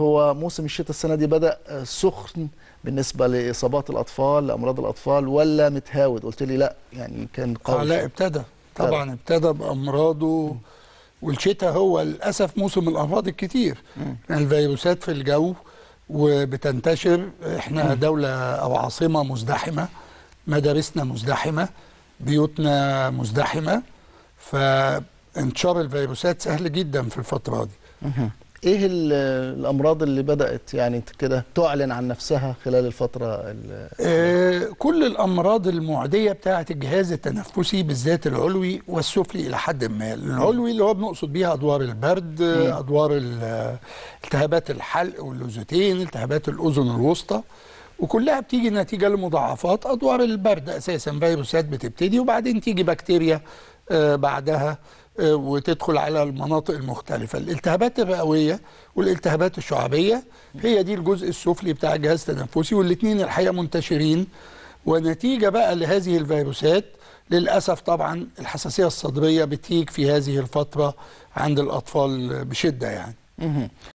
هو موسم الشتاء السنة دي بدأ آه، سخن بالنسبة لإصابات الأطفال لأمراض الأطفال ولا متهاود قلت لي لا يعني كان قوي آه لا ابتدى طبعا ابتدى بأمراضه والشتاء هو للأسف موسم الأمراض الكتير الفيروسات في الجو وبتنتشر احنا دولة أو عاصمة مزدحمة مدارسنا مزدحمة بيوتنا مزدحمة فانتشار الفيروسات سهل جدا في الفترة دي ايه الامراض اللي بدات يعني كده تعلن عن نفسها خلال الفتره آه كل الامراض المعديه بتاعه الجهاز التنفسي بالذات العلوي والسفلي الى حد ما العلوي اللي هو بنقصد بيها ادوار البرد مم. ادوار التهابات الحلق واللوزتين التهابات الاذن الوسطى وكلها بتيجي نتيجه لمضاعفات ادوار البرد اساسا فيروسات بتبتدي وبعدين تيجي بكتيريا آه، بعدها وتدخل على المناطق المختلفة الالتهابات الرئوية والالتهابات الشعبية هي دي الجزء السفلي بتاع الجهاز التنفسي والاثنين الحقيقة منتشرين ونتيجة بقى لهذه الفيروسات للأسف طبعا الحساسية الصدرية بتيج في هذه الفترة عند الأطفال بشدة يعني